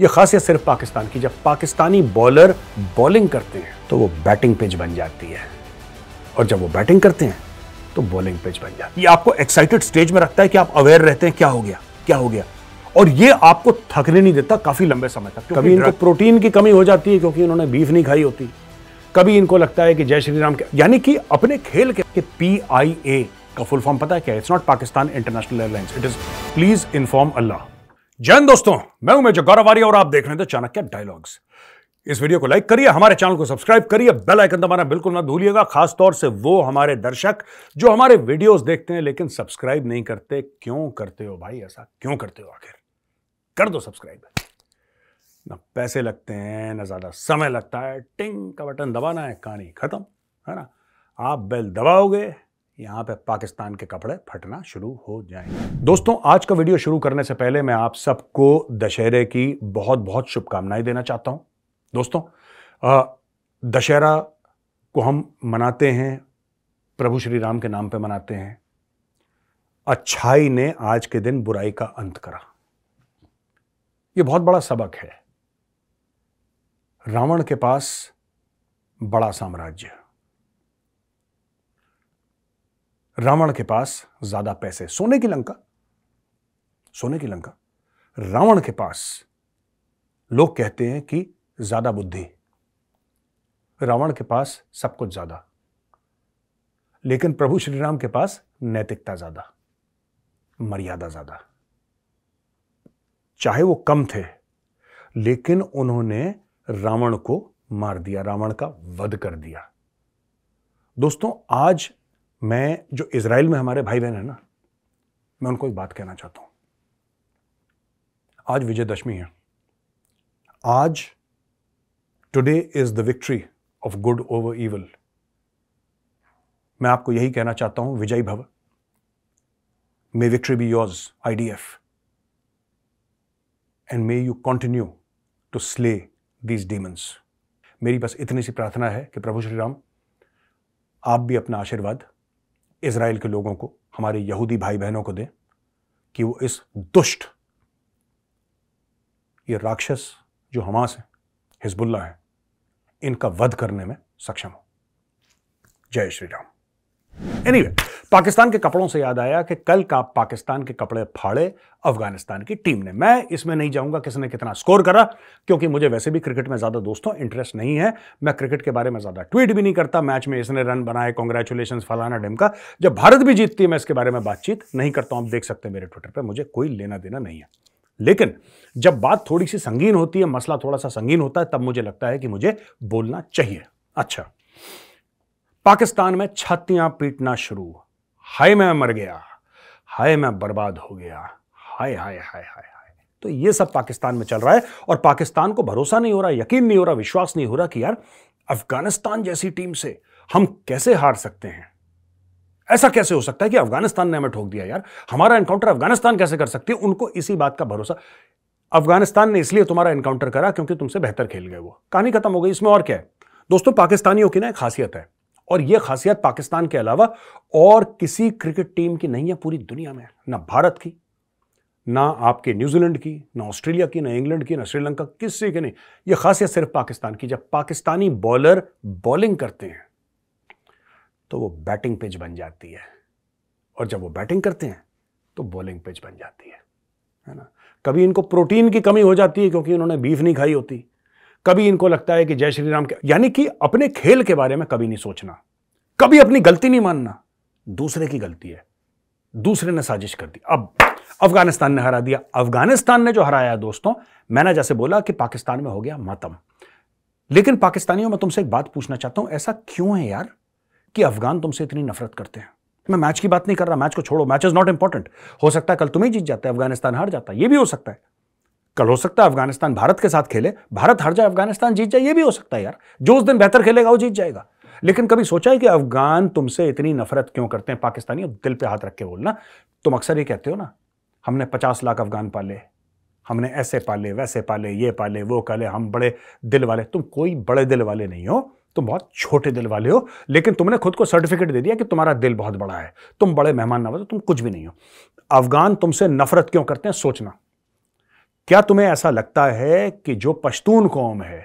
ये खासियत सिर्फ पाकिस्तान की जब पाकिस्तानी बॉलर बॉलिंग करते हैं तो वो बैटिंग पिच बन जाती है और जब वो बैटिंग करते हैं तो बॉलिंग पिच बन जाती है ये आपको एक्साइटेड स्टेज में रखता है कि आप अवेयर रहते हैं क्या हो गया क्या हो गया और ये आपको थकने नहीं देता काफी लंबे समय तक कभी इनको प्रोटीन की कमी हो जाती है क्योंकि इन्होंने बीफ नहीं खाई होती कभी इनको लगता है कि जय श्री राम यानी कि अपने खेल के पी आई ए का फुल फॉर्म पता है क्या it's not Pakistan International Airlines it is please inform Allah जैन दोस्तों मैं हूं मेजर गौरवारी और आप देख रहे थे चाणक्य डायलॉग्स इस वीडियो को लाइक करिए हमारे चैनल को सब्सक्राइब करिए बेल आइकन दबाना बिल्कुल ना भूलिएगा तौर से वो हमारे दर्शक जो हमारे वीडियोस देखते हैं लेकिन सब्सक्राइब नहीं करते क्यों करते हो भाई ऐसा क्यों करते हो आखिर कर दो सब्सक्राइब ना पैसे लगते हैं ना ज़्यादा समय लगता है टिंग का बटन दबाना है कहानी खत्म है ना आप बेल दबाओगे यहाँ पे पाकिस्तान के कपड़े फटना शुरू हो जाएंगे दोस्तों आज का वीडियो शुरू करने से पहले मैं आप सबको दशहरे की बहुत बहुत शुभकामनाएं देना चाहता हूँ दोस्तों दशहरा को हम मनाते हैं प्रभु श्री राम के नाम पे मनाते हैं अच्छाई ने आज के दिन बुराई का अंत करा यह बहुत बड़ा सबक है रावण के पास बड़ा साम्राज्य रावण के पास ज्यादा पैसे सोने की लंका सोने की लंका रावण के पास लोग कहते हैं कि ज्यादा बुद्धि रावण के पास सब कुछ ज्यादा लेकिन प्रभु श्री राम के पास नैतिकता ज्यादा मर्यादा ज्यादा चाहे वो कम थे लेकिन उन्होंने रावण को मार दिया रावण का वध कर दिया दोस्तों आज मैं जो इसराइल में हमारे भाई बहन है ना मैं उनको एक बात कहना चाहता हूं आज विजयदशमी है आज today is the victory of good over evil मैं आपको यही कहना चाहता हूं विजय भव may victory be yours IDF and may you continue to slay these demons मेरी बस इतनी सी प्रार्थना है कि प्रभु श्री राम आप भी अपना आशीर्वाद इसराइल के लोगों को हमारे यहूदी भाई बहनों को दें कि वो इस दुष्ट ये राक्षस जो हमास है हिजबुल्ला है इनका वध करने में सक्षम हो जय श्री राम एनीवे anyway, पाकिस्तान के कपड़ों से याद आया कि कल का पाकिस्तान के कपड़े फाड़े अफगानिस्तान की टीम ने मैं इसमें नहीं जाऊंगा किसने कितना स्कोर करा क्योंकि मुझे वैसे भी क्रिकेट में ज़्यादा दोस्तों इंटरेस्ट नहीं है मैं क्रिकेट के बारे में ज़्यादा ट्वीट भी नहीं करता मैच में इसने रन बनाए कॉन्ग्रेचुलेशन फलाना डिमका जब भारत भी जीतती है मैं इसके बारे में बातचीत नहीं करता हूं आप देख सकते हैं मेरे ट्विटर पर मुझे कोई लेना देना नहीं है लेकिन जब बात थोड़ी सी संगीन होती है मसला थोड़ा सा संगीन होता है तब मुझे लगता है कि मुझे बोलना चाहिए अच्छा पाकिस्तान में छातियां पीटना शुरू हाय मैं मर गया हाय मैं बर्बाद हो गया हाय हाय हाय हाय हाय तो ये सब पाकिस्तान में चल रहा है और पाकिस्तान को भरोसा नहीं हो रहा यकीन नहीं हो रहा विश्वास नहीं हो रहा कि यार अफगानिस्तान जैसी टीम से हम कैसे हार सकते हैं ऐसा कैसे हो सकता है कि अफगानिस्तान ने हमें ठोक दिया यार हमारा एनकाउंटर अफगानिस्तान कैसे कर सकती है उनको इसी बात का भरोसा अफगानिस्तान ने इसलिए तुम्हारा एनकाउंटर करा क्योंकि तुमसे बेहतर खेल गए वो कहानी खत्म हो गई इसमें और क्या है दोस्तों पाकिस्तानियों की ना एक खासियत है और यह खासियत पाकिस्तान के अलावा और किसी क्रिकेट टीम की नहीं है पूरी दुनिया में ना भारत की ना आपके न्यूजीलैंड की ना ऑस्ट्रेलिया की ना इंग्लैंड की ना श्रीलंका किसी की नहीं यह खासियत सिर्फ पाकिस्तान की जब पाकिस्तानी बॉलर बॉलिंग करते हैं तो वो बैटिंग पिच बन जाती है और जब वो बैटिंग करते हैं तो बॉलिंग पिच बन जाती है है ना कभी इनको प्रोटीन की कमी हो जाती है क्योंकि उन्होंने बीफ नहीं खाई होती कभी इनको लगता है कि जय श्री राम यानी कि अपने खेल के बारे में कभी नहीं सोचना कभी अपनी गलती नहीं मानना दूसरे की गलती है दूसरे ने साजिश कर दी अब अफगानिस्तान ने हरा दिया अफगानिस्तान ने जो हराया दोस्तों मैंने जैसे बोला कि पाकिस्तान में हो गया मातम लेकिन पाकिस्तानियों में तुमसे एक बात पूछना चाहता हूं ऐसा क्यों है यार कि अफगान तुमसे इतनी नफरत करते हैं मैं मैच की बात नहीं कर रहा मैच को छोड़ो मैच इज नॉट इंपॉर्टेंट हो सकता है कल तुम्हें जीत जाता है अफगानिस्तान हार जाता है यह भी हो सकता है कल हो सकता है अफगानिस्तान भारत के साथ खेले भारत हार जाए अफगानिस्तान जीत जाए ये भी हो सकता है यार जो उस दिन बेहतर खेलेगा वो जीत जाएगा लेकिन कभी सोचा है कि अफगान तुमसे इतनी नफरत क्यों करते हैं पाकिस्तानी दिल पे हाथ रख के बोलना तुम अक्सर ये कहते हो ना हमने पचास लाख अफगान पाले हमने ऐसे पाले वैसे पाले ये पाले वो पाले हम बड़े दिल वाले तुम कोई बड़े दिल वाले नहीं हो तुम बहुत छोटे दिल वाले हो लेकिन तुमने खुद को सर्टिफिकेट दे दिया कि तुम्हारा दिल बहुत बड़ा है तुम बड़े मेहमान नवाज तुम कुछ भी नहीं हो अफगान तुमसे नफरत क्यों करते हैं सोचना क्या तुम्हें ऐसा लगता है कि जो पश्तून कौम है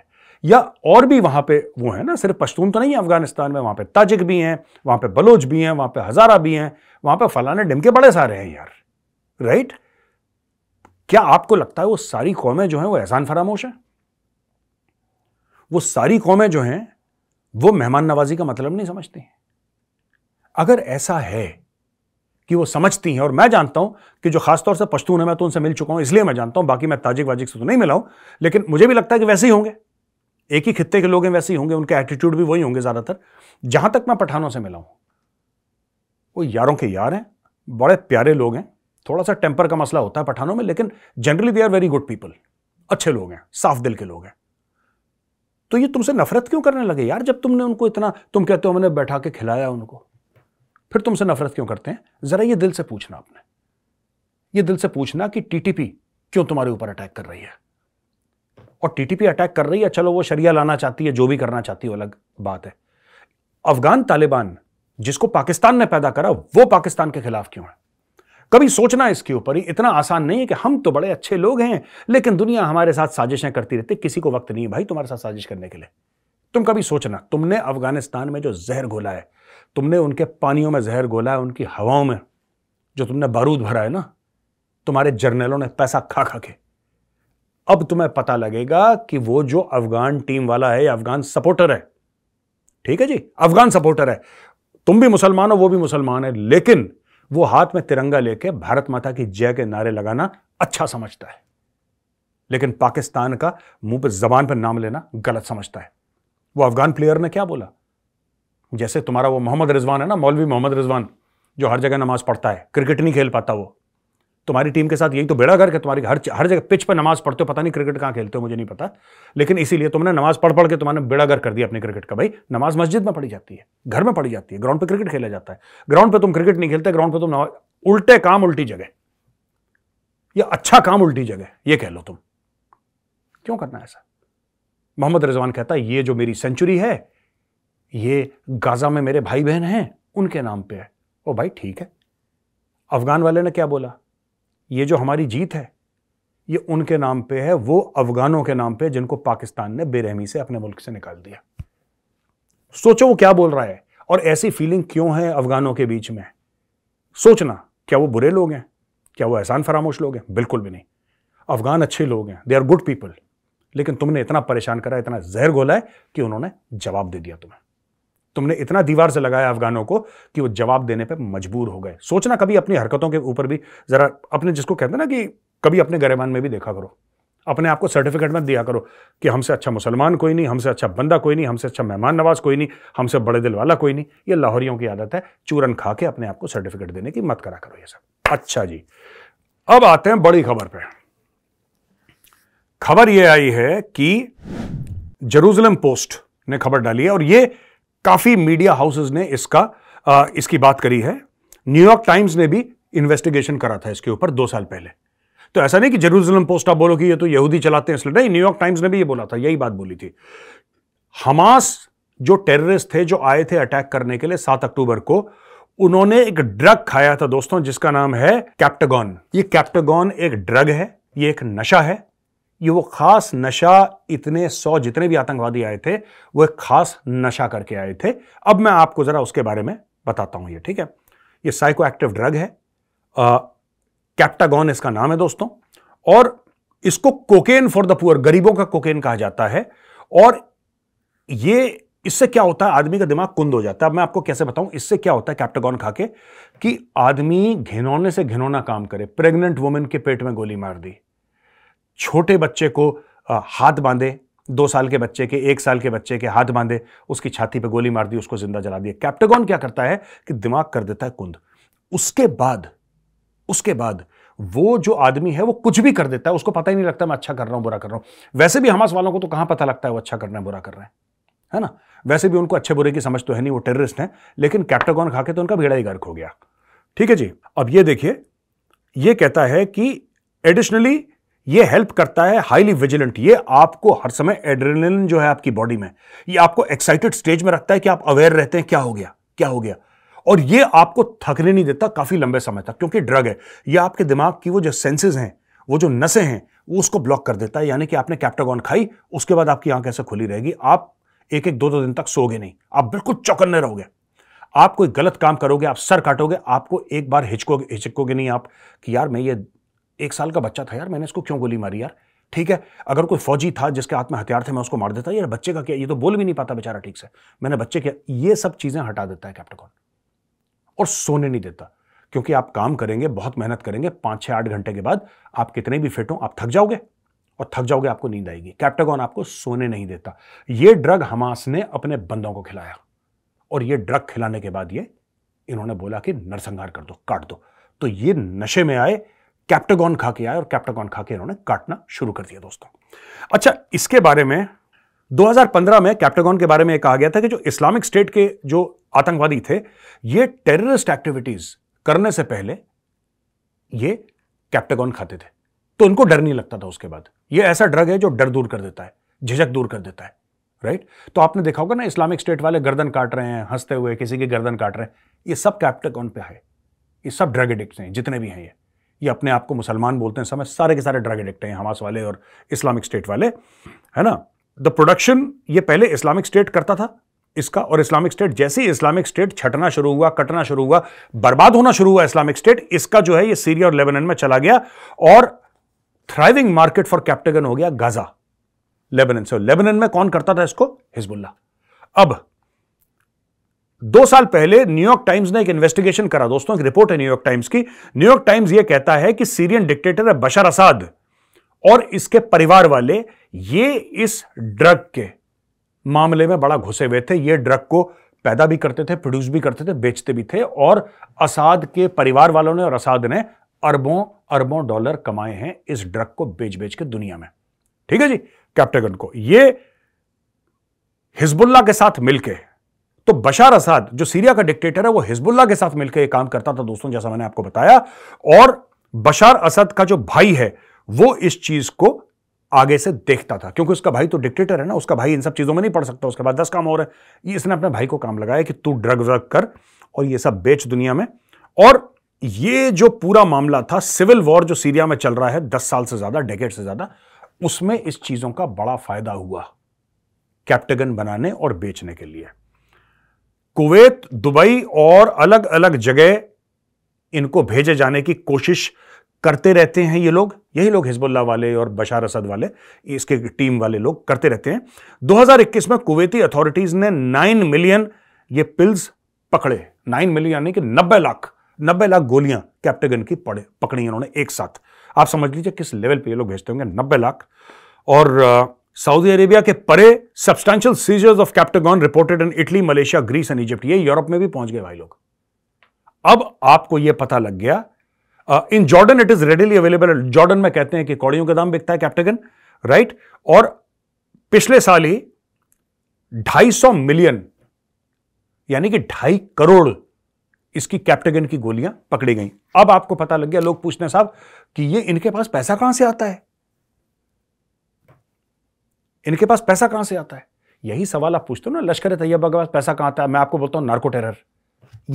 या और भी वहां पे वो है ना सिर्फ पश्तून तो नहीं है अफगानिस्तान में वहां पे ताजिक भी हैं वहां पे बलोच भी हैं वहां पे हज़ारा भी हैं वहां पे फलाने डिमके बड़े सारे हैं यार राइट क्या आपको लगता है वो सारी कौमें जो हैं वो एहसान फरामोश हैं वो सारी कौमें जो हैं वो मेहमान नवाजी का मतलब नहीं समझती अगर ऐसा है कि वो समझती हैं और मैं जानता हूं कि जो खासतौर से पश्तून है मैं तो उनसे मिल चुका हूं इसलिए मैं जानता हूं बाकी मैं ताजिक वाजिक से तो नहीं मिला हूं लेकिन मुझे भी लगता है कि वैसे ही होंगे एक ही खत्ते के लोग हैं वैसे ही होंगे उनके एटीट्यूड भी वही होंगे ज़्यादातर जहां तक मैं पठानों से मिला हूं वो यारों के यार हैं बड़े प्यारे लोग हैं थोड़ा सा टेम्पर का मसला होता है पठानों में लेकिन generally they are very good people अच्छे लोग हैं साफ दिल के लोग हैं तो ये तुमसे नफरत क्यों करने लगे यार जब तुमने उनको इतना तुम कहते हो मैंने बैठा के खिलाया उनको फिर तुमसे नफरत क्यों करते हैं जरा ये दिल से पूछना आपने ये दिल से पूछना कि टीटीपी क्यों तुम्हारे ऊपर अटैक कर रही है और टीटीपी अटैक कर रही है चलो वो शरिया लाना चाहती है जो भी करना चाहती है अलग बात है अफगान तालिबान जिसको पाकिस्तान ने पैदा करा वो पाकिस्तान के खिलाफ क्यों है कभी सोचना इसके ऊपर ही इतना आसान नहीं है कि हम तो बड़े अच्छे लोग हैं लेकिन दुनिया हमारे साथ साजिशें करती रहती किसी को वक्त नहीं है भाई तुम्हारे साथ साजिश करने के लिए तुम कभी सोचना तुमने अफगानिस्तान में जो जहर घोला है तुमने उनके पानियों में जहर गोला है उनकी हवाओं में जो तुमने बारूद भरा है ना तुम्हारे जर्नलों ने पैसा खा खा के अब तुम्हें पता लगेगा कि वो जो अफगान टीम वाला है अफगान सपोर्टर है ठीक है जी अफगान सपोर्टर है तुम भी मुसलमान हो वो भी मुसलमान है लेकिन वो हाथ में तिरंगा लेके भारत माता की जय के नारे लगाना अच्छा समझता है लेकिन पाकिस्तान का मुंह पर जबान पर नाम लेना गलत समझता है वो अफगान प्लेयर ने क्या बोला जैसे तुम्हारा वो मोहम्मद रिजवान है ना मौलवी मोहम्मद रिजवान जो हर जगह नमाज़ पढ़ता है क्रिकेट नहीं खेल पाता वो तुम्हारी टीम के साथ यही तो बेड़ा करके तुम्हारी हर हर जगह पिच पर नमाज़ पढ़ते हो पता नहीं क्रिकेट कहाँ खेलते हो मुझे नहीं पता लेकिन इसीलिए तुमने नमाज़ पढ़ पढ़ के तुमने बेड़ा घर कर दिया अपने क्रिकेट का भाई नमाज़ मस्जिद में पढ़ी जाती है घर में पढ़ी जाती है ग्राउंड पर क्रिकेट खेला जाता है ग्राउंड पर तुम क्रिकेट नहीं खेलते ग्राउंड पर तुम उल्टे काम उल्टी जगह या अच्छा काम उल्टी जगह ये कह लो तुम क्यों करना ऐसा मोहम्मद रिजवान कहता है ये जो मेरी सेंचुरी है ये गाज़ा में मेरे भाई बहन हैं उनके नाम पे है ओ भाई ठीक है अफ़गान वाले ने क्या बोला ये जो हमारी जीत है ये उनके नाम पे है वो अफ़गानों के नाम पे जिनको पाकिस्तान ने बेरहमी से अपने मुल्क से निकाल दिया सोचो वो क्या बोल रहा है और ऐसी फीलिंग क्यों है अफ़गानों के बीच में सोचना क्या वो बुरे लोग हैं क्या वो एहसान फरामोश लोग हैं बिल्कुल भी नहीं अफ़गान अच्छे लोग हैं दे आर गुड पीपल लेकिन तुमने इतना परेशान करा इतना जहर गोला है कि उन्होंने जवाब दे दिया तुम्हें तुमने इतना दीवार से लगाया अफगानों को कि वो जवाब देने पर मजबूर हो गए सोचना कभी अपनी हरकतों के ऊपर भी जरा अपने जिसको कहते हैं ना कि कभी अपने गरेबान में भी देखा करो अपने आप को सर्टिफिकेट मत दिया करो कि हमसे अच्छा मुसलमान कोई नहीं हमसे अच्छा बंदा कोई नहीं हमसे अच्छा मेहमान नवाज कोई नहीं हमसे बड़े दिल वाला कोई नहीं ये लाहौरियों की आदत है चूरन खा के अपने आप को सर्टिफिकेट देने की मत करा करो ये सब अच्छा जी अब आते हैं बड़ी खबर पे खबर ये आई है कि जरूसलम पोस्ट ने खबर डाली है और ये काफ़ी मीडिया हाउसेस ने इसका आ, इसकी बात करी है न्यूयॉर्क टाइम्स ने भी इन्वेस्टिगेशन करा था इसके ऊपर दो साल पहले तो ऐसा नहीं कि जेरूसलम पोस्ट आप बोलो कि ये तो यहूदी चलाते हैं इसलिए नहीं न्यूयॉर्क टाइम्स ने भी ये बोला था यही बात बोली थी हमास जो टेररिस्ट थे जो आए थे अटैक करने के लिए सात अक्टूबर को उन्होंने एक ड्रग खाया था दोस्तों जिसका नाम है कैप्टगॉन ये कैप्टगॉन एक ड्रग है ये एक नशा है ये वो खास नशा इतने सौ जितने भी आतंकवादी आए थे वो एक खास नशा करके आए थे अब मैं आपको ज़रा उसके बारे में बताता हूं ये ठीक है ये साइको एक्टिव ड्रग है कैप्टागॉन इसका नाम है दोस्तों और इसको कोकेन फॉर द पुअर गरीबों का कोकेन कहा जाता है और ये इससे क्या होता है आदमी का दिमाग कुंद हो जाता है अब मैं आपको कैसे बताऊं इससे क्या होता है कैप्टागॉन खा के कि आदमी घिनौने से घिनौना काम करे प्रेग्नेंट वुमेन के पेट में गोली मार दी छोटे बच्चे को हाथ बांधे दो साल के बच्चे के एक साल के बच्चे के हाथ बांधे उसकी छाती पे गोली मार दी उसको जिंदा जला दिया कैप्टेगॉन क्या करता है कि दिमाग कर देता है कुंद उसके बाद उसके बाद वो जो आदमी है वो कुछ भी कर देता है उसको पता ही नहीं लगता मैं अच्छा कर रहा हूं बुरा कर रहा हूं वैसे भी हमास वालों को तो कहां पता लगता है वो अच्छा कर रहे है बुरा कर रहा है है ना वैसे भी उनको अच्छे बुरे की समझ तो है नहीं वो टेररिस्ट है लेकिन कैप्टेगॉन खा के तो उनका भेड़ा ही गर्क हो गया ठीक है जी अब ये देखिए ये कहता है कि एडिशनली ये हेल्प करता है हाईली विजिलेंट ये आपको हर समय एड्रेनलिन जो है आपकी बॉडी में ये आपको एक्साइटेड स्टेज में रखता है कि आप अवेयर रहते हैं क्या हो गया क्या हो गया और ये आपको थकने नहीं देता काफ़ी लंबे समय तक क्योंकि ड्रग है ये आपके दिमाग की वो जो सेंसेज हैं वो जो नसें हैं वो उसको ब्लॉक कर देता है यानी कि आपने कैप्टागॉन खाई उसके बाद आपकी आंख ऐसे खुली रहेगी आप एक एक दो दो दिन तक सोगे नहीं आप बिल्कुल चौकन्ने रहोगे आप कोई गलत काम करोगे आप सर काटोगे आपको एक बार हिचकोगे हिचकोगे नहीं आप कि यार मैं ये एक साल का बच्चा था यार मैंने इसको क्यों गोली मारी यार ठीक है अगर कोई फौजी था जिसके हाथ में हथियार थे मैं उसको मार देता यार बच्चे का क्या ये तो बोल भी नहीं पाता बेचारा ठीक से मैंने बच्चे क्या ये सब चीज़ें हटा देता है कैप्टकॉन और सोने नहीं देता क्योंकि आप काम करेंगे बहुत मेहनत करेंगे पांच छह आठ घंटे के बाद आप कितने भी फिट हो आप थक जाओगे और थक जाओगे आपको नींद आएगी कैप्टागॉन आपको सोने नहीं देता यह ड्रग हमास ने अपने बंदों को खिलाया और यह ड्रग खिलाने के बाद ये इन्होंने बोला कि नरसंहार कर दो काट दो तो ये नशे में आए कैप्टागॉन खा के आए और कैप्टागॉन खा के इन्होंने काटना शुरू कर दिया दोस्तों अच्छा इसके बारे में 2015 में कैप्टागॉन के बारे में कहा गया था कि जो इस्लामिक स्टेट के जो आतंकवादी थे ये टेररिस्ट एक्टिविटीज करने से पहले ये कैप्टागॉन खाते थे तो उनको डर नहीं लगता था उसके बाद ये ऐसा ड्रग है जो डर दूर कर देता है झिझक दूर कर देता है राइट तो आपने देखा होगा ना इस्लामिक स्टेट वाले गर्दन काट रहे हैं हंसते हुए किसी की गर्दन काट रहे हैं ये सब कैप्टागॉन पे है ये सब ड्रग एडिक्ट हैं जितने भी हैं ये ये अपने आप को मुसलमान बोलते हैं समय सारे के सारे ड्रग एडिक्ट हैं हमास वाले और इस्लामिक स्टेट वाले है ना द प्रोडक्शन ये पहले इस्लामिक स्टेट करता था इसका और इस्लामिक स्टेट जैसे ही इस्लामिक स्टेट छटना शुरू हुआ कटना शुरू हुआ बर्बाद होना शुरू हुआ इस्लामिक स्टेट इसका जो है ये सीरिया और लेबनान में चला गया और थ्राइविंग मार्केट फॉर कैप्टेगन हो गया गाजा लेबनान से लेबनान में कौन करता था इसको हिजबुल्ला अब दो साल पहले न्यूयॉर्क टाइम्स ने एक इन्वेस्टिगेशन करा दोस्तों एक रिपोर्ट है न्यूयॉर्क टाइम्स की न्यूयॉर्क टाइम्स यह कहता है कि सीरियन डिक्टेटर है बशर असाद और इसके परिवार वाले ये इस ड्रग के मामले में बड़ा घुसे हुए थे ये ड्रग को पैदा भी करते थे प्रोड्यूस भी करते थे बेचते भी थे और असाद के परिवार वालों ने और असाद ने अरबों अरबों डॉलर कमाए हैं इस ड्रग को बेच बेच के दुनिया में ठीक है जी कैप्टेगन को ये हिजबुल्ला के साथ मिलके तो बशार असाद जो सीरिया का डिक्टेटर है वो हिजबुल्ला के साथ मिलकर ये काम करता था दोस्तों जैसा मैंने आपको बताया और बशार असद का जो भाई है वो इस चीज को आगे से देखता था क्योंकि उसका भाई तो डिक्टेटर है ना उसका भाई इन सब चीज़ों में नहीं पढ़ सकता उसके बाद दस काम और है इसने अपने भाई को काम लगाया कि तू ड्रग व्रग कर और ये सब बेच दुनिया में और ये जो पूरा मामला था सिविल वॉर जो सीरिया में चल रहा है दस साल से ज़्यादा डेकेट से ज़्यादा उसमें इस चीज़ों का बड़ा फायदा हुआ कैप्टगन बनाने और बेचने के लिए कुवैत दुबई और अलग अलग जगह इनको भेजे जाने की कोशिश करते रहते हैं ये लोग यही लोग हिजबुल्ला वाले और बशार असद वाले इसके टीम वाले लोग करते रहते हैं 2021 में कुवैती अथॉरिटीज ने 9 मिलियन ये पिल्स पकड़े 9 मिलियन यानी कि 90 लाख 90 लाख गोलियां कैप्टेगन की पड़े पकड़ी इन्होंने एक साथ आप समझ लीजिए किस लेवल पे ये लोग भेजते होंगे 90 लाख और सऊदी अरेबिया के परे substantial seizures of captagon reported in Italy Malaysia Greece and Egypt ये यूरोप में भी पहुंच गए भाई लोग अब आपको यह पता लग गया in Jordan it is readily available Jordan में कहते हैं कि कौड़ियों का दाम बिकता है कैप्टागन राइट और पिछले साल ही 250 मिलियन यानी कि ढाई करोड़ इसकी कैप्टेगन की गोलियां पकड़ी गई अब आपको पता लग गया लोग पूछते हैं साहब कि ये इनके पास पैसा कहां से आता है इनके पास पैसा कहां से आता है यही सवाल आप पूछते हो ना लश्कर तैयबा के पास पैसा कहां आता है मैं आपको बोलता हूं नार्को टेरर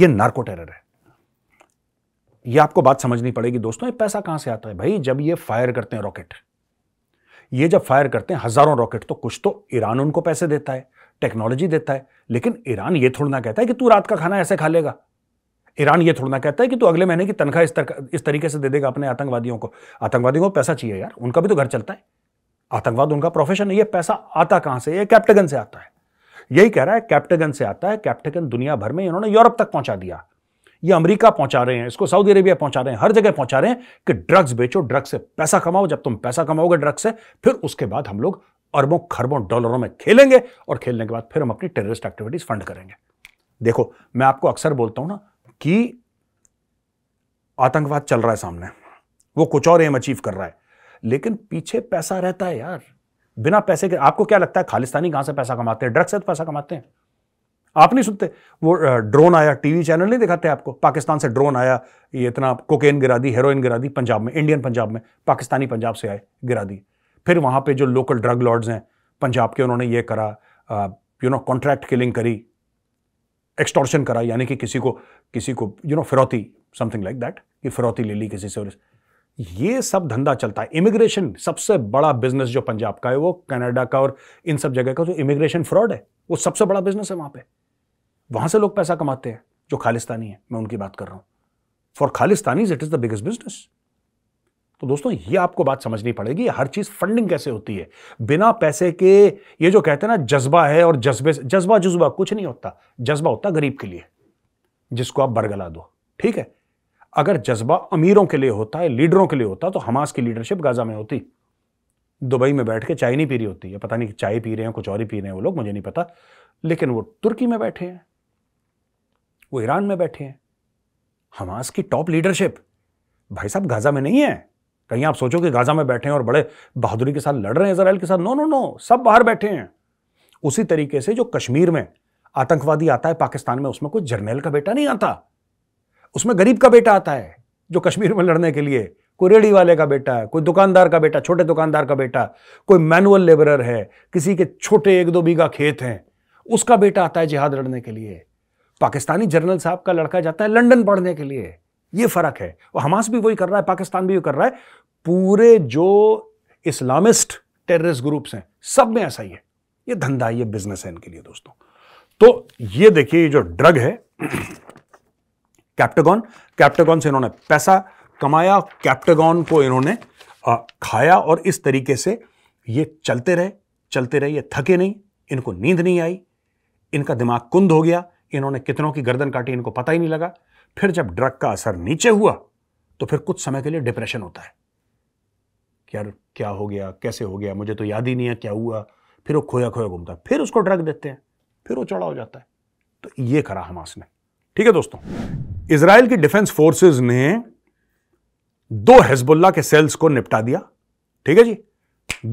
ये नार्को टेरर है ये आपको बात समझनी पड़ेगी दोस्तों ये पैसा कहां से आता है भाई जब ये फायर करते हैं रॉकेट ये जब फायर करते हैं हजारों रॉकेट तो कुछ तो ईरान उनको पैसे देता है टेक्नोलॉजी देता है लेकिन ईरान ये थोड़ा ना कहता है कि तू रात का खाना ऐसे खा लेगा ईरान ये थोड़ा ना कहता है कि तू अगले महीने की तनख्वाह इस, इस तरीके से दे देगा अपने आतंकवादियों को आतंकवादियों को पैसा चाहिए यार उनका भी तो घर चलता है आतंकवाद उनका प्रोफेशन है ये पैसा आता कहां से ये कैप्टगन से आता है यही कह रहा है कैप्टगन से आता है कैप्टगन दुनिया भर में इन्होंने यूरोप तक पहुंचा दिया ये अमेरिका पहुंचा रहे हैं इसको सऊदी अरेबिया पहुंचा रहे हैं हर जगह पहुंचा रहे हैं कि ड्रग्स बेचो ड्रग्स से पैसा कमाओ जब तुम पैसा कमाओगे ड्रग्स से फिर उसके बाद हम लोग अरबों खरबों डॉलरों में खेलेंगे और खेलने के बाद फिर हम अपनी टेररिस्ट एक्टिविटीज फंड करेंगे देखो मैं आपको अक्सर बोलता हूं ना कि आतंकवाद चल रहा है सामने वो कुछ और एम अचीव कर रहा है लेकिन पीछे पैसा रहता है यार बिना पैसे के आपको क्या लगता है खालिस्तानी कहां से पैसा कमाते हैं ड्रग्स से तो पैसा कमाते हैं आप नहीं सुनते वो ड्रोन आया टीवी चैनल नहीं दिखाते आपको पाकिस्तान से ड्रोन आया ये इतना कोकेन गिरा दी हेरोइन गिरा दी पंजाब में इंडियन पंजाब में पाकिस्तानी पंजाब से आए गिरा दी फिर वहां पे जो लोकल ड्रग लॉर्ड्स हैं पंजाब के उन्होंने ये करा यू नो कॉन्ट्रैक्ट किलिंग करी एक्सटॉर्शन करा यानी कि किसी को किसी को यू नो फिरौती समथिंग लाइक दैट कि फिरौती ले ली किसी से ये सब धंधा चलता है इमिग्रेशन सबसे बड़ा बिजनेस जो पंजाब का है वो कनाडा का और इन सब जगह का जो इमिग्रेशन फ्रॉड है वो सबसे बड़ा बिजनेस है वहां पे वहां से लोग पैसा कमाते हैं जो खालिस्तानी है मैं उनकी बात कर रहा हूं for Khalistani it is the biggest business तो दोस्तों ये आपको बात समझनी पड़ेगी हर चीज़ फंडिंग कैसे होती है बिना पैसे के ये जो कहते हैं ना जज्बा है और जज्बे जज्बा जुज्बा कुछ नहीं होता जज्बा होता गरीब के लिए जिसको आप बरगला दो ठीक है अगर जज्बा अमीरों के लिए होता है लीडरों के लिए होता तो हमास की लीडरशिप गाजा में होती दुबई में बैठ के चाय नहीं पी रही होती है पता नहीं चाय पी रहे हैं कुछ और ही पी रहे हैं वो लोग मुझे नहीं पता लेकिन वो तुर्की में बैठे हैं वो ईरान में बैठे हैं हमास की टॉप लीडरशिप भाई साहब गाजा में नहीं है कहीं आप सोचो कि गाजा में बैठे हैं और बड़े बहादुरी के साथ लड़ रहे हैं इसराइल के साथ नो नो नो सब बाहर बैठे हैं उसी तरीके से जो कश्मीर में आतंकवादी आता है पाकिस्तान में उसमें कोई जर्नैल का बेटा नहीं आता उसमें गरीब का बेटा आता है जो कश्मीर में लड़ने के लिए कोई रेड़ी वाले का बेटा है कोई दुकानदार का बेटा छोटे दुकानदार का बेटा कोई मैनुअल लेबरर है किसी के छोटे एक दो बीघा खेत हैं उसका बेटा आता है जिहाद लड़ने के लिए पाकिस्तानी जनरल साहब का लड़का जाता है लंदन पढ़ने के लिए ये फ़र्क है और हमास भी वही कर रहा है पाकिस्तान भी वही कर रहा है पूरे जो इस्लामिस्ट टेररिस्ट ग्रुप्स हैं सब में ऐसा ही है ये धंधा ये बिजनेस है इनके लिए दोस्तों तो ये देखिए जो ड्रग है कैप्टेगॉन कैप्टेगॉन से इन्होंने पैसा कमाया कैप्टेगॉन को इन्होंने खाया और इस तरीके से ये चलते रहे चलते रहे ये थके नहीं इनको नींद नहीं आई इनका दिमाग कुंद हो गया इन्होंने कितनों की गर्दन काटी इनको पता ही नहीं लगा फिर जब ड्रग का असर नीचे हुआ तो फिर कुछ समय के लिए डिप्रेशन होता है यार क्या हो गया कैसे हो गया मुझे तो याद ही नहीं है क्या हुआ फिर वो खोया खोया घूमता है फिर उसको ड्रग देते हैं फिर वो चौड़ा हो जाता है तो ये करा हमास ने ठीक है दोस्तों इसराइल की डिफेंस फोर्सेस ने दो हिजबुल्ला के सेल्स को निपटा दिया ठीक है जी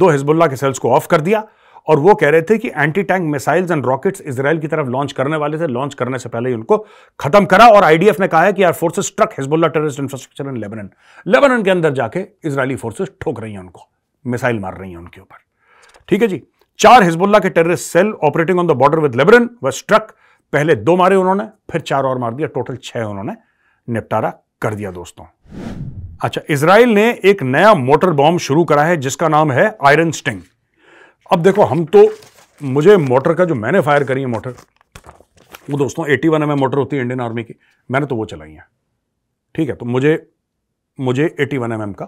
दो हिजबुल्ला के सेल्स को ऑफ कर दिया और वो कह रहे थे कि anti tank missiles and rockets Israel की तरफ लॉन्च करने वाले थे लॉन्च करने से पहले ही उनको खत्म करा और आईडीएफ ने कहा है कि our forces struck Hezbollah terrorist infrastructure in Lebanon Lebanon के अंदर जाके इसराइली फोर्सेस ठोक रही हैं उनको मिसाइल मार रही हैं उनके ऊपर ठीक है जी चार हिजबुल्ला के terrorist cell operating on the border with Lebanon were struck पहले दो मारे उन्होंने फिर चार और मार दिया टोटल छह उन्होंने निपटारा कर दिया दोस्तों अच्छा इसराइल ने एक नया मोटर बॉम्ब शुरू करा है जिसका नाम है आयरन स्टिंग अब देखो हम तो मुझे मोटर का जो मैंने फायर करी है मोटर वो दोस्तों एटी वन एम मोटर होती है इंडियन आर्मी की मैंने तो वो चलाई है ठीक है तो मुझे मुझे एटी वन एम का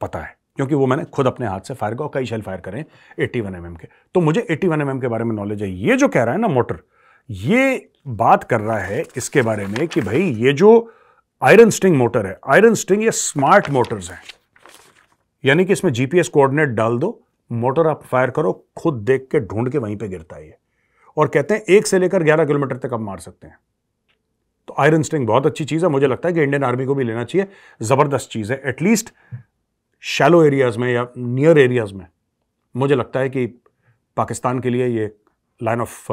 पता है क्योंकि वो मैंने खुद अपने हाथ से फायर किया और कई शेल फायर करें एट्टी वन एम के तो मुझे एट्टी वन एम के बारे में नॉलेज है ये जो कह रहा है ना मोटर ये बात कर रहा है इसके बारे में कि भाई ये जो आयरन स्टिंग मोटर है आयरन स्टिंग ये स्मार्ट मोटर्स हैं यानी कि इसमें जीपीएस कोऑर्डिनेट डाल दो मोटर आप फायर करो खुद देख के ढूंढ के वहीं पे गिरता है ये और कहते हैं एक से लेकर ग्यारह किलोमीटर तक आप मार सकते हैं तो आयरन स्टिंग बहुत अच्छी चीज़ है मुझे लगता है कि इंडियन आर्मी को भी लेना चाहिए ज़बरदस्त चीज़ है एटलीस्ट शैलो एरियाज़ में या नियर एरियाज़ में मुझे लगता है कि पाकिस्तान के लिए ये लाइन ऑफ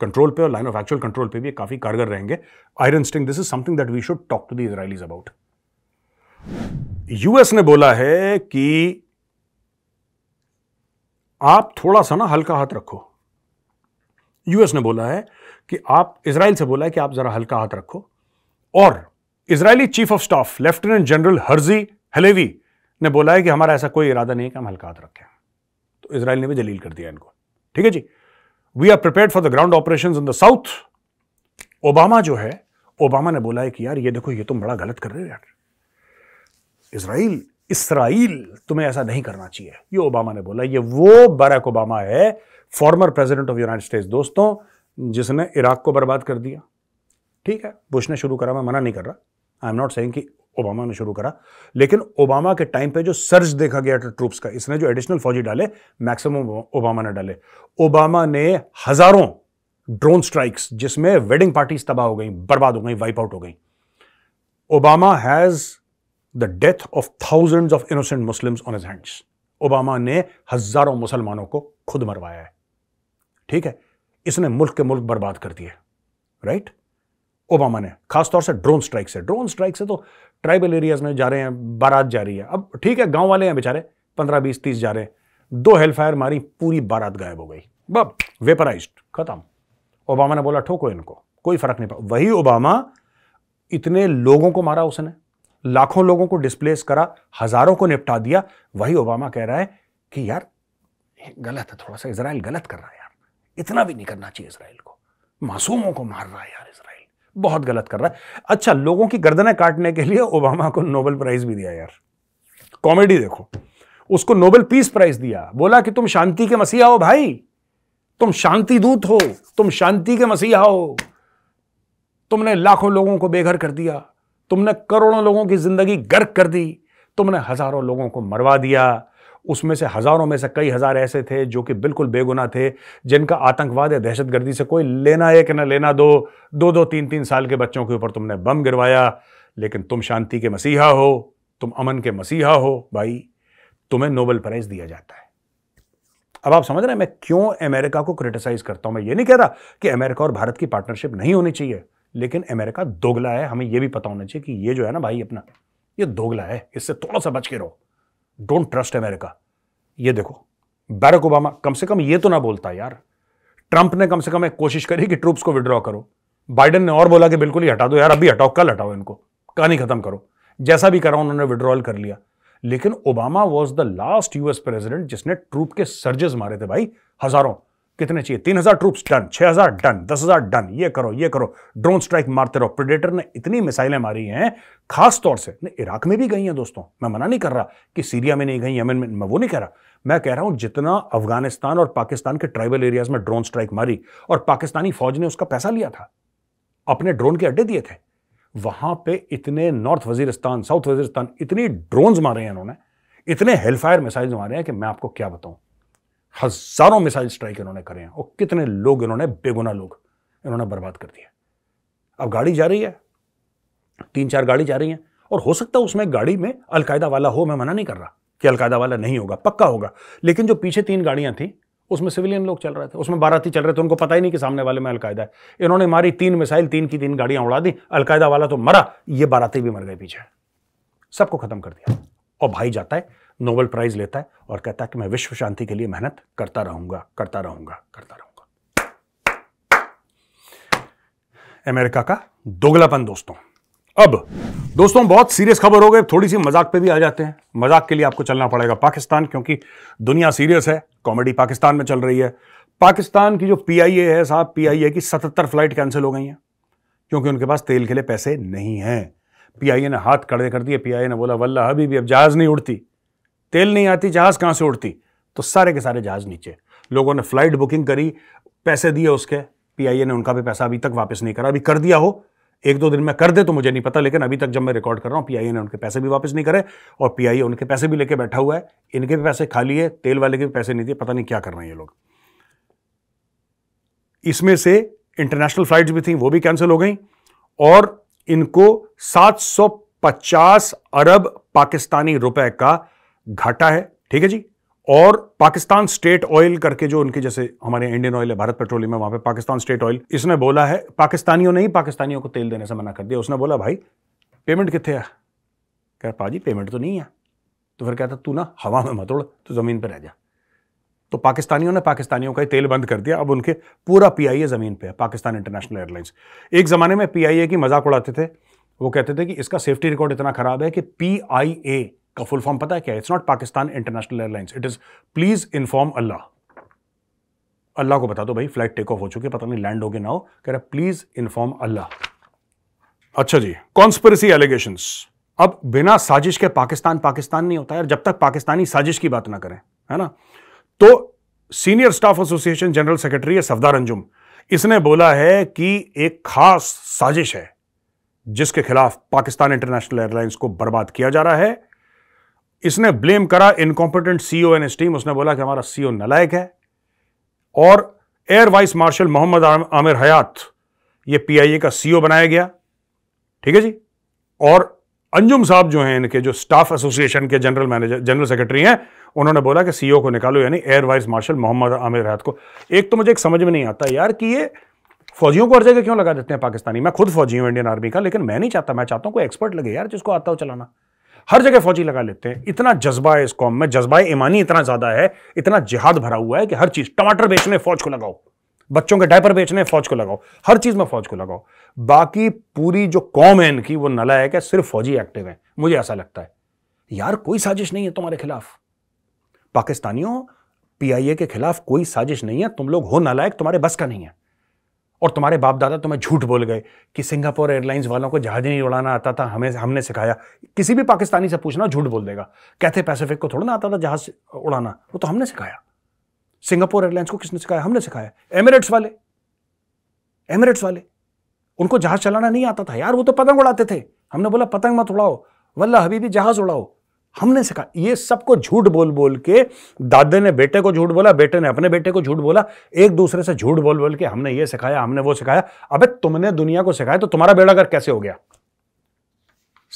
कंट्रोल पे और लाइन ऑफ एक्चुअल कंट्रोल पे भी काफ़ी कारगर रहेंगे iron sting this is something that we should talk to the Israelis about US ने बोला है कि आप थोड़ा सा ना हल्का हाथ रखो यूएस ने बोला है कि आप इसराइल से बोला है कि आप जरा हल्का हाथ रखो और Israeli chief of staff lieutenant general Herzi Halevi ने बोला है कि हमारा ऐसा कोई इरादा नहीं है कि हम हल्का हाथ रखें तो इसराइल ने भी जलील कर दिया इनको ठीक है जी we are prepare for the ground operation in the south Obama जो है ओबामा ने बोला है कि यार ये देखो ये तुम बड़ा गलत कर रहे हो यार इसराइल इसराइल तुम्हें ऐसा नहीं करना चाहिए ये ओबामा ने बोला ये वो बराक ओबामा है former president of United States दोस्तों जिसने इराक को बर्बाद कर दिया ठीक है बुश ने शुरू करा मैं मना नहीं कर रहा आई एम नॉट सेइंग कि ओबामा ने शुरू करा लेकिन ओबामा के टाइम पे जो सर्ज देखा गया था ट्रूप्स का इसने जो एडिशनल फौजी डाले मैक्सिमम ओबामा ने डाले ओबामा ने हजारों ड्रोन स्ट्राइक्स जिसमें वेडिंग पार्टीज तबाह हो गई बर्बाद हो गई वाइप आउट हो गई Obama has the death of thousand of innocent Muslim on his hands Obama ने हजारों मुसलमानों को खुद मरवाया है ठीक है इसने मुल्क के मुल्क बर्बाद कर दिए राइट ओबामा ने खासतौर से ड्रोन स्ट्राइक से ड्रोन स्ट्राइक से तो ट्राइबल एरियाज में जा रहे हैं बारात जा रही है अब ठीक है गांव वाले हैं बेचारे पंद्रह बीस तीस जा रहे हैं दो हेल्पायर मारी पूरी बारात गायब हो गई बब वेपराइज खत्म ओबामा ने बोला ठोको इनको कोई फर्क नहीं पड़ा वही ओबामा इतने लोगों को मारा उसने लाखों लोगों को डिस्प्लेस करा हजारों को निपटा दिया वही ओबामा कह रहा है कि यार गलत है थोड़ा सा इसराइल गलत कर रहा है यार इतना भी नहीं करना चाहिए इसराइल को मासूमों को मार रहा है यार इसराइल बहुत गलत कर रहा है अच्छा लोगों की गर्दनें काटने के लिए ओबामा को नोबेल प्राइज भी दिया यार कॉमेडी देखो उसको नोबेल पीस प्राइज दिया बोला कि तुम शांति के मसीहा हो भाई तुम शांति दूत हो तुम शांति के मसीहा हो तुमने लाखों लोगों को बेघर कर दिया तुमने करोड़ों लोगों की जिंदगी गर्क कर दी तुमने हजारों लोगों को मरवा दिया उसमें से हज़ारों में से कई हज़ार ऐसे थे जो कि बिल्कुल बेगुना थे जिनका आतंकवाद या दहशतगर्दी से कोई लेना एक ना लेना दो दो दो तीन तीन साल के बच्चों के ऊपर तुमने बम गिरवाया लेकिन तुम शांति के मसीहा हो तुम अमन के मसीहा हो भाई तुम्हें नोबल प्राइज़ दिया जाता है अब आप समझ रहे हैं मैं क्यों अमेरिका को क्रिटिसाइज़ करता हूं मैं ये नहीं कह रहा कि अमेरिका और भारत की पार्टनरशिप नहीं होनी चाहिए लेकिन अमेरिका दोगला है हमें यह भी पता होना चाहिए कि ये जो है ना भाई अपना ये दोगला है इससे थोड़ा सा बच के रहो डोंट ट्रस्ट अमेरिका ये देखो बैरक ओबामा कम से कम ये तो ना बोलता यार ट्रंप ने कम से कम एक कोशिश करी कि ट्रूप्स को विड्रॉ करो बाइडन ने और बोला कि बिल्कुल ही हटा दो यार अभी हटाओ कल हटाओ इनको कहानी खत्म करो जैसा भी करा उन्होंने विड्रॉल कर लिया लेकिन Obama was the last US president जिसने ट्रूप के सर्जेस मारे थे भाई हजारों कितने चाहिए तीन हजार ट्रूप्स डन छह हजार डन दस हजार डन ये करो ये करो ड्रोन स्ट्राइक मारते रहो प्रेडेटर ने इतनी मिसाइलें मारी हैं खास तौर से इराक में भी गई हैं दोस्तों मैं मना नहीं कर रहा कि सीरिया में नहीं गई यमन में मैं वो नहीं कह रहा मैं कह रहा हूं जितना अफगानिस्तान और पाकिस्तान के ट्राइबल एरियाज में ड्रोन स्ट्राइक मारी और पाकिस्तानी फौज ने उसका पैसा लिया था अपने ड्रोन के अड्डे दिए थे वहां पे इतने नॉर्थ वजीरिस्तान साउथ वजीरिस्तान इतनी ड्रोन मारे हैं उन्होंने इतने हेलफायर मिसाइल्स मारे हैं कि मैं आपको क्या बताऊं हजारों मिसाइल स्ट्राइक इन्होंने करे हैं और कितने लोग इन्होंने बेगुना लोग इन्होंने बर्बाद कर दिया अब गाड़ी जा रही है तीन चार गाड़ी जा रही है और हो सकता है उसमें गाड़ी में अलकायदा वाला हो मैं मना नहीं कर रहा कि अलकायदा वाला नहीं होगा पक्का होगा लेकिन जो पीछे तीन गाड़ियां थी उसमें सिविलियन लोग चल रहे थे उसमें बाराती चल रहे थे उनको पता ही नहीं कि सामने वाले में अलकायदा है इन्होंने मारी तीन मिसाइल तीन की तीन गाड़ियां उड़ा दी अलकायदा वाला तो मरा ये बाराती भी मर गए पीछे सबको खत्म कर दिया और भाई जाता है नोबेल प्राइज लेता है और कहता है कि मैं विश्व शांति के लिए मेहनत करता रहूंगा करता रहूंगा करता रहूंगा अमेरिका का दोगलापन दोस्तों अब दोस्तों बहुत सीरियस खबर हो गई थोड़ी सी मजाक पे भी आ जाते हैं मजाक के लिए आपको चलना पड़ेगा पाकिस्तान क्योंकि दुनिया सीरियस है कॉमेडी पाकिस्तान में चल रही है पाकिस्तान की जो पीआईए है साहब पीआईए की सतहत्तर फ्लाइट कैंसिल हो गई हैं क्योंकि उनके पास तेल के लिए पैसे नहीं हैं पीआईए ने हाथ कड़े कर दिए पीआईए ने बोला वल्ला अभी भी अब जहाज नहीं उड़ती तेल नहीं आती जहाज कहां से उड़ती तो सारे के सारे जहाज नीचे लोगों ने फ्लाइट बुकिंग करी पैसे दिए उसके पीआईए ने उनका भी पैसा अभी तक वापस नहीं करा अभी कर दिया हो एक दो दिन में कर दे तो मुझे नहीं पता लेकिन अभी तक जब मैं रिकॉर्ड कर रहा हूं पीआईए ने उनके पैसे भी वापस नहीं करे और पीआईए उनके पैसे भी लेके बैठा हुआ है इनके भी पैसे खाली है तेल वाले के भी पैसे नहीं दिए पता नहीं क्या कर रहे हैं ये लोग इसमें से इंटरनेशनल फ्लाइट भी थी वो भी कैंसिल हो गई और इनको 750 अरब पाकिस्तानी रुपए का घाटा है ठीक है जी और पाकिस्तान स्टेट ऑयल करके जो उनके जैसे हमारे इंडियन ऑयल है भारत पेट्रोलियम है वहां पे पाकिस्तान स्टेट ऑयल इसने बोला है पाकिस्तानियों ने ही पाकिस्तानियों को तेल देने से मना कर दिया उसने बोला भाई पेमेंट कितने है कह पाजी पेमेंट तो नहीं है तो फिर कहता तू ना हवा में मत उड़ तो ज़मीन पर रह जा तो पाकिस्तानियों ने पाकिस्तानियों का ही तेल बंद कर दिया अब उनके पूरा ए ज़मीन पर है पाकिस्तान इंटरनेशनल एयरलाइंस एक ज़माने में ए की मजाक उड़ाते थे वो कहते थे कि इसका सेफ्टी रिकॉर्ड इतना ख़राब है कि पी आई ए का फुल फॉर्म पता है क्या it's not Pakistan International Airlines it is please inform Allah Allah को बता दो भाई फ्लाइट टेक ऑफ हो चुकी है पता नहीं लैंड हो गए ना हो कह रहा प्लीज इन्फॉर्म अल्लाह अच्छा जी कॉन्स्परेसी एलिगेशन अब बिना साजिश के पाकिस्तान पाकिस्तान नहीं होता यार जब तक पाकिस्तानी साजिश की बात ना करें है ना तो senior staff association general secretary है सफदार अंजुम इसने बोला है कि एक खास साजिश है जिसके खिलाफ पाकिस्तान इंटरनेशनल एयरलाइंस को बर्बाद किया जा रहा है इसने ब्लेम करा incompetent CEO and his team उसने बोला कि हमारा सीओ e नलायक है और air vice marshal Mohammad Aamir Hayat ये पीआईए का सीओ e बनाया गया ठीक है जी और अंजुम साहब जो हैं इनके जो स्टाफ एसोसिएशन के जनरल मैनेजर जनरल सेक्रेटरी हैं उन्होंने बोला कि सीओ e को निकालो यानी air vice marshal Mohammad Aamir Hayat को एक तो मुझे एक समझ में नहीं आता यार कि ये फौजियों को हर जगह क्यों लगा देते हैं पाकिस्तानी मैं खुद फौजी हूँ इंडियन आर्मी का लेकिन मैं नहीं चाहता मैं चाहता हूँ कोई एक्सपर्ट लगे यार जिसको आता हो चलाना हर जगह फौजी लगा लेते हैं इतना जज्बा है इस कौम में जज्बा ईमानी इतना ज़्यादा है इतना जिहाद भरा हुआ है कि हर चीज़ टमाटर बेचने फौज को लगाओ बच्चों के डायपर बेचने फौज को लगाओ हर चीज़ में फौज को लगाओ बाकी पूरी जो कौम है इनकी वो नला है सिर्फ फौजी एक्टिव है मुझे ऐसा लगता है यार कोई साजिश नहीं है तुम्हारे खिलाफ पाकिस्तानियों पीआईए के खिलाफ कोई साजिश नहीं है तुम लोग हो नालायक तुम्हारे बस का नहीं है और तुम्हारे बाप दादा तुम्हें झूठ बोल गए कि सिंगापुर एयरलाइंस वालों को जहाज नहीं उड़ाना आता था हमें हमने सिखाया किसी भी पाकिस्तानी से पूछना झूठ बोल देगा कैथे पैसिफिक को थोड़ा ना आता था जहाज उड़ाना वो तो हमने सिखाया सिंगापुर एयरलाइंस को किसने सिखाया हमने सिखाया एमिरेट्स वाले एमिरेट्स वाले उनको जहाज चलाना नहीं आता था यार वो तो पतंग उड़ाते थे हमने बोला पतंग मत उड़ाओ वल्ला हबीबी जहाज उड़ाओ हमने सिखा ये सबको झूठ बोल बोल के दादे ने बेटे को झूठ बोला बेटे ने अपने बेटे को झूठ बोला एक दूसरे से झूठ बोल बोल के हमने ये सिखाया हमने वो सिखाया अबे तुमने दुनिया को सिखाया तो तुम्हारा बेड़ा कर कैसे हो गया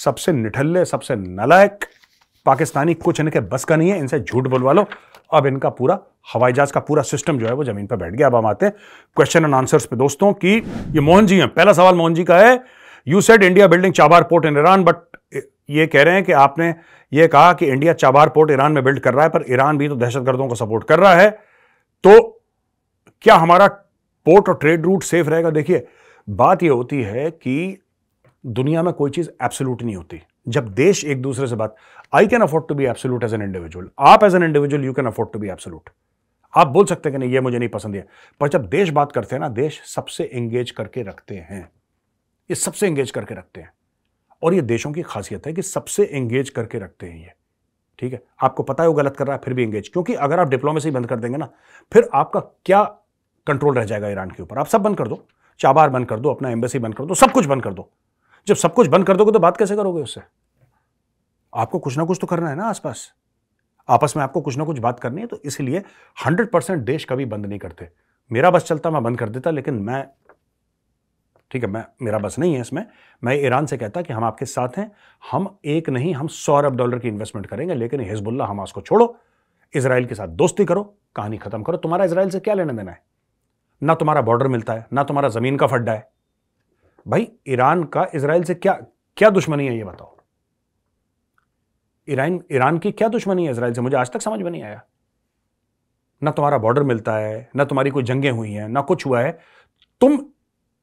सबसे निठल्ले सबसे नलायक पाकिस्तानी कुछ इनके बस का नहीं है इनसे झूठ बोलवा लो अब इनका पूरा हवाई जहाज का पूरा सिस्टम जो है वो जमीन पर बैठ गया अब हम आते हैं क्वेश्चन एंड आंसर्स पे दोस्तों कि ये मोहन जी हैं पहला सवाल मोहन जी का है you said India building Chabahar port in Iran but ये कह रहे हैं कि आपने यह कहा कि इंडिया चाबार पोर्ट ईरान में बिल्ड कर रहा है पर ईरान भी तो दहशतगर्दों को सपोर्ट कर रहा है तो क्या हमारा पोर्ट और ट्रेड रूट सेफ रहेगा देखिए बात यह होती है कि दुनिया में कोई चीज एब्सोल्यूट नहीं होती जब देश एक दूसरे से बात I can afford to be absolute as an individual आप as an individual you can afford to be absolute आप बोल सकते हैं कि नहीं ये मुझे नहीं पसंद है पर जब देश बात करते हैं ना देश सबसे एंगेज करके रखते हैं ये सबसे एंगेज करके रखते हैं और ये देशों की खासियत है कि सबसे एंगेज करके रखते हैं ये ठीक है आपको पता है वो गलत कर रहा है फिर भी एंगेज क्योंकि अगर आप डिप्लोमेसी बंद कर देंगे ना फिर आपका क्या कंट्रोल रह जाएगा ईरान के ऊपर आप सब बंद कर दो चाबार बंद कर दो अपना एम्बेसी बंद कर दो सब कुछ बंद कर दो जब सब कुछ बंद कर दोगे तो बात कैसे करोगे उससे आपको कुछ ना कुछ तो करना है ना आसपास आपस में आपको कुछ ना कुछ बात करनी है तो इसलिए हंड्रेड देश कभी बंद नहीं करते मेरा बस चलता मैं बंद कर देता लेकिन मैं ठीक है मैं मेरा बस नहीं है इसमें मैं ईरान से कहता कि हम आपके साथ हैं हम एक नहीं हम सौ अरब डॉलर की इन्वेस्टमेंट करेंगे लेकिन हिजबुल्ला हमास को छोड़ो इसराइल के साथ दोस्ती करो कहानी खत्म करो तुम्हारा इसराइल से क्या लेना देना है ना तुम्हारा बॉर्डर मिलता है ना तुम्हारा ज़मीन का फड्डा है भाई ईरान का इसराइल से क्या क्या दुश्मनी है ये बताओ ईरान ईरान की क्या दुश्मनी है इसराइल से मुझे आज तक समझ में नहीं आया ना तुम्हारा बॉर्डर मिलता है ना तुम्हारी कोई जंगें हुई हैं ना कुछ हुआ है तुम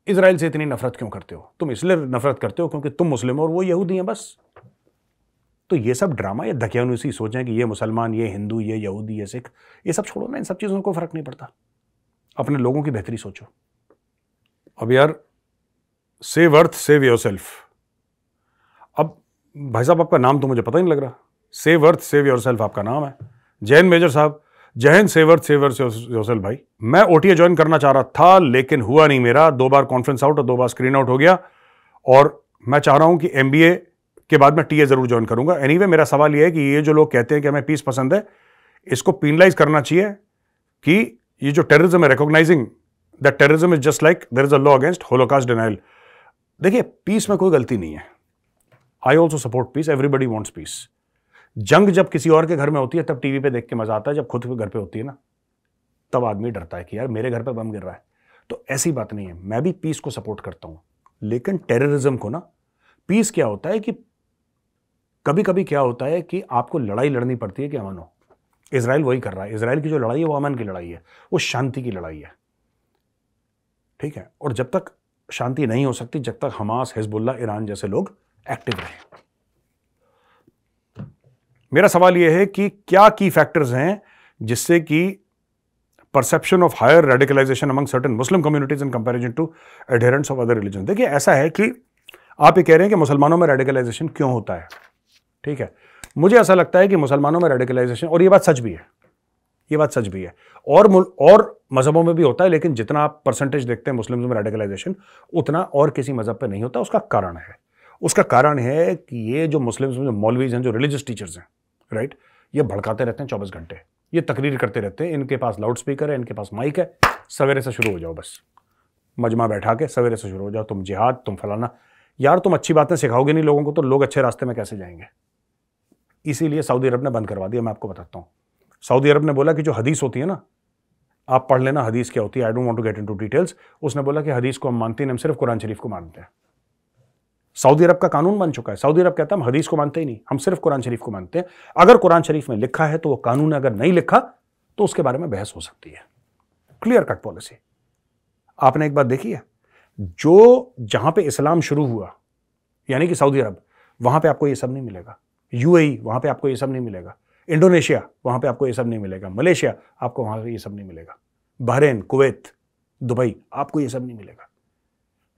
इसराइल से इतनी नफरत क्यों करते हो तुम इसलिए नफरत करते हो क्योंकि तुम मुस्लिम हो और वो यहूदी हैं बस तो ये सब ड्रामा या धकियानुसी सोचें कि ये मुसलमान ये हिंदू ये यहूदी ये सिख ये सब छोड़ो ना इन सब चीज़ों को फ़र्क नहीं पड़ता अपने लोगों की बेहतरी सोचो अब यार save earth save yourself अब भाई साहब आपका नाम तो मुझे पता ही नहीं लग रहा save earth save yourself आपका नाम है जैन मेजर साहब जयन सेवर सेवर से भाई मैं ओटीए ज्वाइन करना चाह रहा था लेकिन हुआ नहीं मेरा दो बार कॉन्फ्रेंस आउट और दो बार स्क्रीन आउट हो गया और मैं चाह रहा हूं कि एम के बाद मैं टीए ज़रूर ज्वाइन करूंगा एनी anyway, मेरा सवाल यह है कि ये जो लोग कहते हैं कि हमें पीस पसंद है इसको पिनलाइज करना चाहिए कि ये जो टेररिज्म है recognizing that terrorism is just like there is a law against holocaust denial देखिए पीस में कोई गलती नहीं है I also support peace everybody wants peace जंग जब किसी और के घर में होती है तब टीवी पे देख के मजा आता है जब खुद घर पे होती है ना तब आदमी डरता है कि यार मेरे घर पे बम गिर रहा है तो ऐसी बात नहीं है मैं भी पीस को सपोर्ट करता हूं लेकिन टेररिज्म को ना पीस क्या होता है कि कभी कभी क्या होता है कि आपको लड़ाई लड़नी पड़ती है कि अमन हो इसराइल वही कर रहा है इसराइल की जो लड़ाई है वो अमन की लड़ाई है वो शांति की लड़ाई है ठीक है और जब तक शांति नहीं हो सकती जब तक हमास हिजबुल्ला ईरान जैसे लोग एक्टिव रहे मेरा सवाल यह है कि क्या की फैक्टर्स हैं जिससे कि perception of higher radicalization among certain Muslim communities in comparison to adherents of other religion देखिए ऐसा है कि आप ये कह रहे हैं कि मुसलमानों में रेडिकलाइजेशन क्यों होता है ठीक है मुझे ऐसा लगता है कि मुसलमानों में रेडिकलाइजेशन और ये बात सच भी है ये बात सच भी है और और मजहबों में भी होता है लेकिन जितना आप परसेंटेज देखते हैं मुस्लिम्स में रेडिकलाइजेशन उतना और किसी मजहब पर नहीं होता उसका कारण है उसका कारण है कि ये जो मुस्लिम्स में जो मौलवीज हैं जो रिलीजियस टीचर्स हैं राइट ये भड़काते रहते हैं चौबीस घंटे ये तकरीर करते रहते हैं इनके पास लाउड स्पीकर है इनके पास माइक है सवेरे से शुरू हो जाओ बस मजमा बैठा के सवेरे से शुरू हो जाओ तुम जिहाद तुम फलाना यार तुम अच्छी बातें सिखाओगे नहीं लोगों को तो लोग अच्छे रास्ते में कैसे जाएंगे इसीलिए सऊदी अरब ने बंद करवा दिया मैं आपको बताता हूँ सऊदी अरब ने बोला कि जो हदीस होती है ना आप पढ़ लेना हदीस क्या होती है I don't want to get to details उसने बोला कि हदीस को हम मानते हैं हम सिर्फ कुरान शरीफ को मानते हैं सऊदी अरब का कानून बन चुका है सऊदी अरब कहता है हम हदीस को मानते ही नहीं हम सिर्फ कुरान शरीफ को मानते हैं अगर कुरान शरीफ में लिखा है तो वो कानून अगर नहीं लिखा तो उसके बारे में बहस हो सकती है क्लियर कट पॉलिसी आपने एक बात देखी है जो जहां पे इस्लाम शुरू हुआ यानी कि सऊदी अरब वहां पे आपको ये सब नहीं मिलेगा यूएई वहां पे आपको ये सब नहीं मिलेगा इंडोनेशिया वहां पे आपको ये सब नहीं मिलेगा मलेशिया आपको वहां पे ये सब नहीं मिलेगा बहरेन कुवैत दुबई आपको ये सब नहीं मिलेगा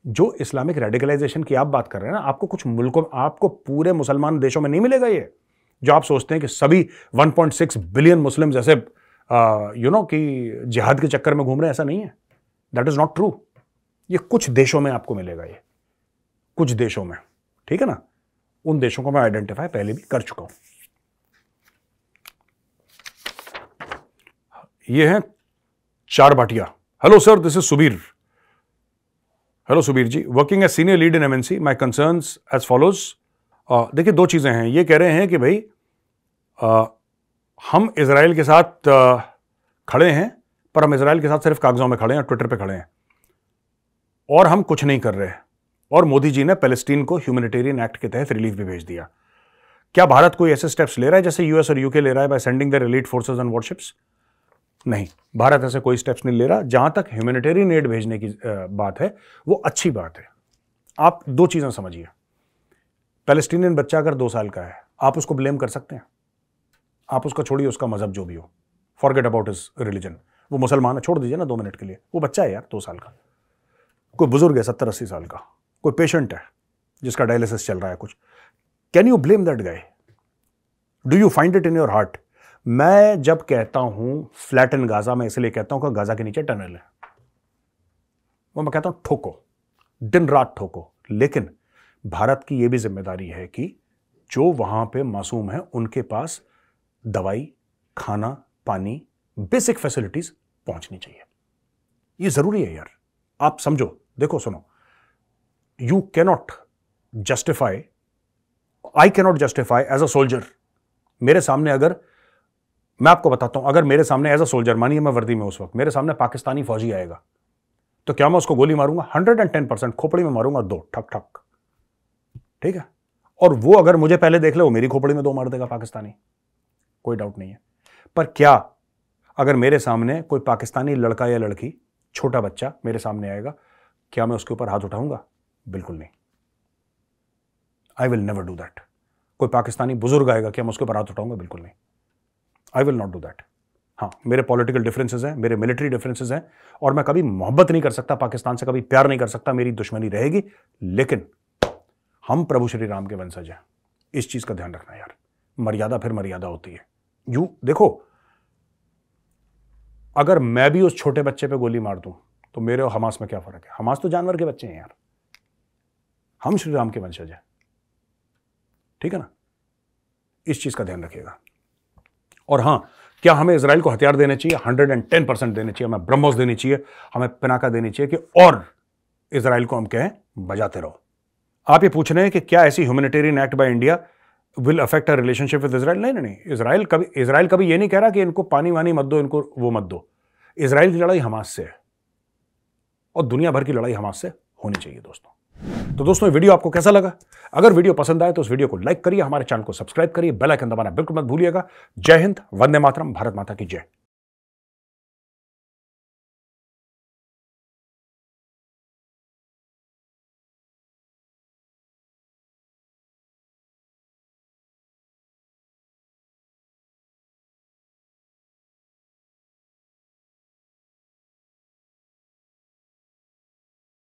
जो इस्लामिक रेडिकलाइजेशन की आप बात कर रहे हैं ना आपको कुछ मुल्कों आपको पूरे मुसलमान देशों में नहीं मिलेगा ये जो आप सोचते हैं कि सभी 1.6 बिलियन मुस्लिम जैसे यू नो कि जिहाद के चक्कर में घूम रहे हैं ऐसा नहीं है दैट इज़ नॉट ट्रू ये कुछ देशों में आपको मिलेगा ये कुछ देशों में ठीक है ना उन देशों को मैं आइडेंटिफाई पहले भी कर चुका हूं ये है चार Bhatia hello sir this is Subir hello Subir ji working a senior lead in MNC my concerns as follows देखिए दो चीज़ें हैं ये कह रहे हैं कि भाई uh, हम इसराइल के साथ uh, खड़े हैं पर हम इसराइल के साथ सिर्फ कागज़ों में खड़े हैं ट्विटर पे खड़े हैं और हम कुछ नहीं कर रहे और मोदी जी ने पेलेस्टीन को ह्यूमेटेरियन एक्ट के तहत रिलीफ भी भेज दिया क्या भारत कोई ऐसे स्टेप्स ले रहा है जैसे यूएस और यूके ले रहा है by sending the elite forces and warships नहीं भारत ऐसे कोई स्टेप्स नहीं ले रहा जहां तक ह्यूमेटेरियन एड भेजने की बात है वो अच्छी बात है आप दो चीज़ें समझिए पैलेस्टीनियन बच्चा अगर दो साल का है आप उसको ब्लेम कर सकते हैं आप उसका छोड़िए उसका मजहब जो भी हो फॉरगेट अबाउट इज रिलीजन वो मुसलमान है छोड़ दीजिए ना दो मिनट के लिए वो बच्चा है यार दो साल का कोई बुजुर्ग है सत्तर अस्सी साल का कोई पेशेंट है जिसका डायलिसिस चल रहा है कुछ can you blame that guy do you find it in your heart मैं जब कहता हूं फ्लैट इन गाजा मैं इसलिए कहता हूं कि गाजा के नीचे टनल है वो मैं कहता हूं ठोको दिन रात ठोको लेकिन भारत की यह भी जिम्मेदारी है कि जो वहां पे मासूम है उनके पास दवाई खाना पानी बेसिक फैसिलिटीज पहुंचनी चाहिए ये जरूरी है यार आप समझो देखो सुनो you cannot justify I cannot justify as a soldier मेरे सामने अगर मैं आपको बताता हूं अगर मेरे सामने एज अ सोल्जर मानिए मैं वर्दी में उस वक्त मेरे सामने पाकिस्तानी फौजी आएगा तो क्या मैं उसको गोली मारूंगा हंड्रेड एंड टेन परसेंट खोपड़ी में मारूंगा दो ठक ठक ठीक है और वो अगर मुझे पहले देख ले वो मेरी खोपड़ी में दो मार देगा पाकिस्तानी कोई डाउट नहीं है पर क्या अगर मेरे सामने कोई पाकिस्तानी लड़का या लड़की छोटा बच्चा मेरे सामने आएगा क्या मैं उसके ऊपर हाथ उठाऊंगा बिल्कुल नहीं I will never do that कोई पाकिस्तानी बुजुर्ग आएगा क्या मैं उसके ऊपर हाथ उठाऊंगा बिल्कुल नहीं I will not do that हाँ मेरे पॉलिटिकल डिफरेंसेस हैं मेरे मिलिट्री डिफरेंसेस हैं और मैं कभी मोहब्बत नहीं कर सकता पाकिस्तान से कभी प्यार नहीं कर सकता मेरी दुश्मनी रहेगी लेकिन हम प्रभु श्री राम के वंशज हैं इस चीज़ का ध्यान रखना यार मर्यादा फिर मर्यादा होती है यू देखो अगर मैं भी उस छोटे बच्चे पे गोली मार दूं तो मेरे और हमास में क्या फ़र्क है हमास तो जानवर के बच्चे हैं यार हम श्री राम के वंशज हैं ठीक है ना इस चीज़ का ध्यान रखिएगा और हाँ क्या हमें इसराइल को हथियार देने चाहिए हंड्रेड एंड टेन परसेंट देने चाहिए हमें ब्रह्मोस देनी चाहिए हमें पिनाका देनी चाहिए कि और इसराइल को हम कहें बजाते रहो आप ये पूछ रहे हैं कि क्या ऐसी humanitarian act by India will affect a relationship with Israel नहीं नहीं इसराइल कभी इसराइल कभी ये नहीं कह रहा कि इनको पानी वानी मत दो इनको वो मत दो इसराइल की लड़ाई हमास से है और दुनिया भर की लड़ाई हमास से होनी चाहिए दोस्तों तो दोस्तों वीडियो आपको कैसा लगा अगर वीडियो पसंद आए तो उस वीडियो को लाइक करिए हमारे चैनल को सब्सक्राइब करिए बेल आइकन दबाना बिल्कुल मत भूलिएगा जय हिंद वंदे मातरम भारत माता की जय